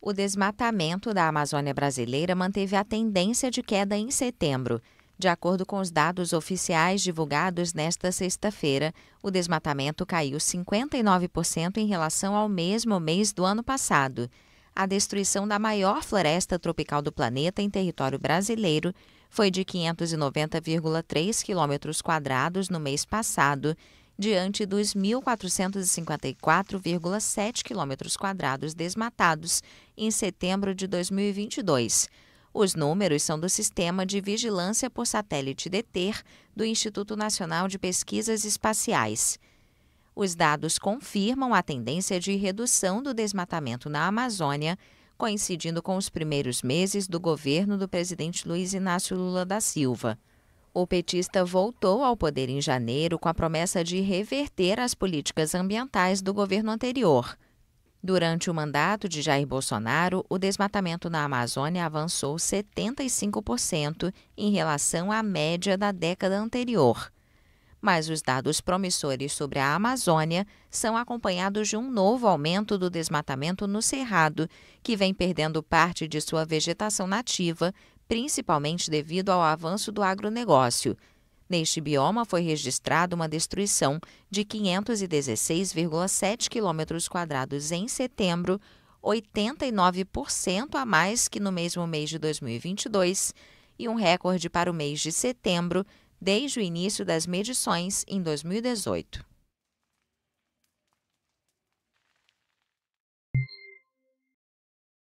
O desmatamento da Amazônia brasileira manteve a tendência de queda em setembro. De acordo com os dados oficiais divulgados nesta sexta-feira, o desmatamento caiu 59% em relação ao mesmo mês do ano passado. A destruição da maior floresta tropical do planeta em território brasileiro foi de 590,3 km quadrados no mês passado diante dos 1.454,7 km desmatados em setembro de 2022. Os números são do Sistema de Vigilância por Satélite DETER do Instituto Nacional de Pesquisas Espaciais. Os dados confirmam a tendência de redução do desmatamento na Amazônia, coincidindo com os primeiros meses do governo do presidente Luiz Inácio Lula da Silva. O petista voltou ao poder em janeiro com a promessa de reverter as políticas ambientais do governo anterior. Durante o mandato de Jair Bolsonaro, o desmatamento na Amazônia avançou 75% em relação à média da década anterior. Mas os dados promissores sobre a Amazônia são acompanhados de um novo aumento do desmatamento no Cerrado, que vem perdendo parte de sua vegetação nativa principalmente devido ao avanço do agronegócio. Neste bioma foi registrada uma destruição de 516,7 km em setembro, 89% a mais que no mesmo mês de 2022 e um recorde para o mês de setembro desde o início das medições em 2018.